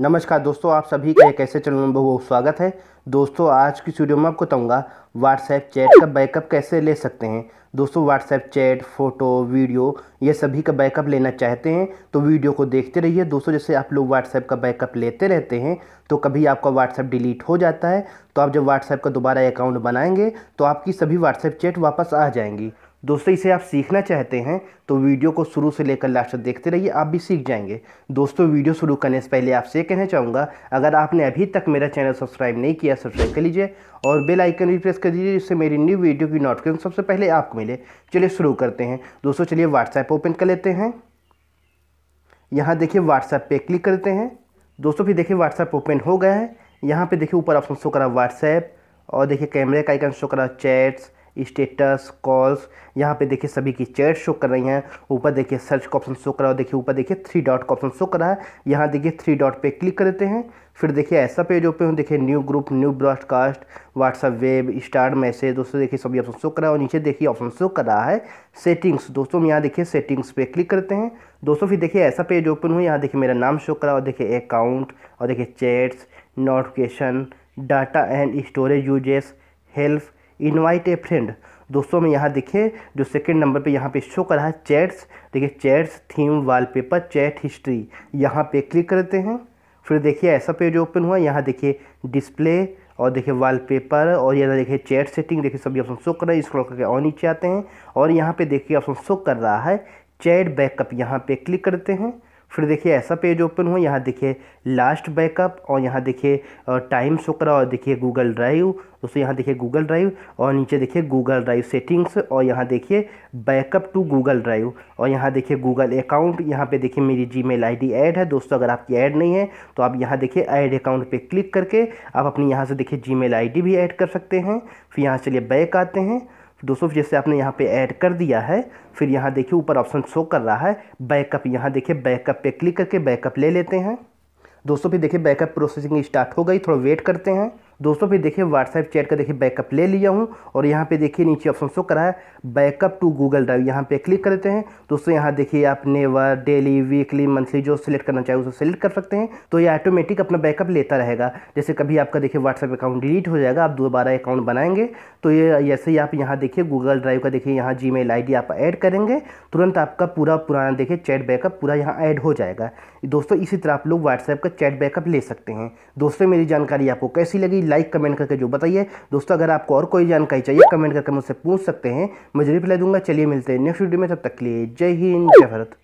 नमस्कार दोस्तों आप सभी का एक ऐसे चैनल में बहुत स्वागत है दोस्तों आज की वीडियो में आपको बताऊंगा व्हाट्सएप चैट का बैकअप कैसे ले सकते हैं दोस्तों व्हाट्सएप चैट फ़ोटो वीडियो ये सभी का बैकअप लेना चाहते हैं तो वीडियो को देखते रहिए दोस्तों जैसे आप लोग व्हाट्सएप का बैकअप लेते रहते हैं तो कभी आपका व्हाट्सएप डिलीट हो जाता है तो आप जब व्हाट्सएप का दोबारा अकाउंट बनाएंगे तो आपकी सभी व्हाट्सएप चैट वापस आ जाएंगी दोस्तों इसे आप सीखना चाहते हैं तो वीडियो को शुरू से लेकर लास्ट तक देखते रहिए आप भी सीख जाएंगे दोस्तों वीडियो शुरू करने से पहले आपसे कहना चाहूँगा अगर आपने अभी तक मेरा चैनल सब्सक्राइब नहीं किया सब्सक्राइब कर लीजिए और बेल आइकन भी प्रेस कर दीजिए जिससे मेरी न्यू वीडियो की नोटिफिकेशन सबसे पहले आपको मिले चलिए शुरू करते हैं दोस्तों चलिए व्हाट्सएप ओपन कर लेते हैं यहाँ देखिए व्हाट्सएप पर क्लिक करते हैं दोस्तों फिर देखिए व्हाट्सएप ओपन हो गया है यहाँ पर देखिए ऊपर ऑप्शन शो करा व्हाट्सएप और देखिए कैमरे का आइकन शो करा चैट्स स्टेटस कॉल्स यहाँ पे देखिए सभी की चैट शो कर रही हैं ऊपर देखिए सर्च का ऑप्शन शो कर रहा है देखिए ऊपर देखिए थ्री डॉट का ऑप्शन शो कर रहा है यहाँ देखिए थ्री डॉट पे क्लिक करते हैं फिर देखिए ऐसा पेज ओपन हो देखिए new group new broadcast WhatsApp web star message दोस्तों देखिए सभी ऑप्शन शो कर रहा है और नीचे देखिए ऑप्शन शो कर रहा है सेटिंग्स दोस्तों हम यहाँ देखिए सेटिंग्स पे क्लिक करते हैं दोस्तों फिर देखिए ऐसा पेज ओपन हुआ यहाँ देखिए मेरा नाम शो कर रहा है और देखिए अकाउंट और देखिए chats notification data and storage usage help invite a friend दोस्तों में यहाँ देखिए जो सेकंड नंबर पे यहाँ पे शो कर रहा है चैट्स देखिए chats theme wallpaper chat history यहाँ पे क्लिक करते हैं फिर देखिए ऐसा पेज ओपन हुआ यहाँ देखिए डिस्प्ले और देखिए वॉलपेपर और यहाँ देखिए चैट सेटिंग देखिए सभी ऑप्शन शो कर रहा है स्क्रॉल करके और नीचे आते हैं और यहाँ पर देखिए ऑप्शन शो कर रहा है चैट बैकअप यहाँ पर क्लिक करते हैं फिर देखिए ऐसा पेज ओपन हुआ यहाँ देखिए लास्ट बैकअप और यहाँ देखिए टाइम शो करा और देखिए गूगल ड्राइव दोस्तों यहाँ देखिए गूगल ड्राइव और नीचे देखिए गूगल ड्राइव सेटिंग्स और यहाँ देखिए बैकअप टू गूगल ड्राइव और यहाँ देखिए गूगल अकाउंट यहाँ पे देखिए मेरी जी मेल आई ऐड है दोस्तों अगर आपकी ऐड नहीं है तो आप यहाँ देखिए ऐड अकाउंट पर क्लिक करके आप अपनी यहाँ से देखिए जी मेल भी ऐड कर सकते हैं फिर यहाँ चलिए बैक आते हैं दोस्तों जैसे आपने यहाँ पे ऐड कर दिया है फिर यहाँ देखिए ऊपर ऑप्शन शो कर रहा है बैकअप यहाँ देखिए बैकअप पे क्लिक करके बैकअप ले लेते हैं दोस्तों फिर देखिए बैकअप प्रोसेसिंग स्टार्ट हो गई थोड़ा वेट करते हैं दोस्तों फिर देखिए व्हाट्सएप चैट का देखिए बैकअप ले लिया हूँ और यहाँ पे देखिए नीचे ऑप्शन शो करा है बैकअप टू गूगल ड्राइव यहाँ पे क्लिक करते हैं दोस्तों यहाँ देखिए आप नेवर डेली वीकली मंथली जो सिलेक्ट करना चाहिए उसे सिलेक्ट कर सकते हैं तो ये ऑटोमेटिक अपना बैकअप लेता रहेगा जैसे कभी आपका देखिए व्हाट्सएप अकाउंट डिलीट हो जाएगा आप दोबारा अकाउंट बनाएंगे तो ये ऐसे ही आप यहाँ देखिए गूगल ड्राइव का देखिए यहाँ जी मेल आप ऐड करेंगे तुरंत आपका पूरा पुराना देखिए चैट बैकअप पूरा यहाँ ऐड हो जाएगा दोस्तों इसी तरह आप लोग व्हाट्सएप का चैट बैकअप ले सकते हैं दोस्तों मेरी जानकारी आपको कैसी लगी प्लीज़ लाइक कमेंट करके जो बताइए दोस्तों अगर आपको और कोई जानकारी चाहिए कमेंट करके मुझसे पूछ सकते हैं मुझे रिप्लाई दूंगा चलिए मिलते हैं नेक्स्ट वीडियो में तब तक लिए जय हिंद जय भारत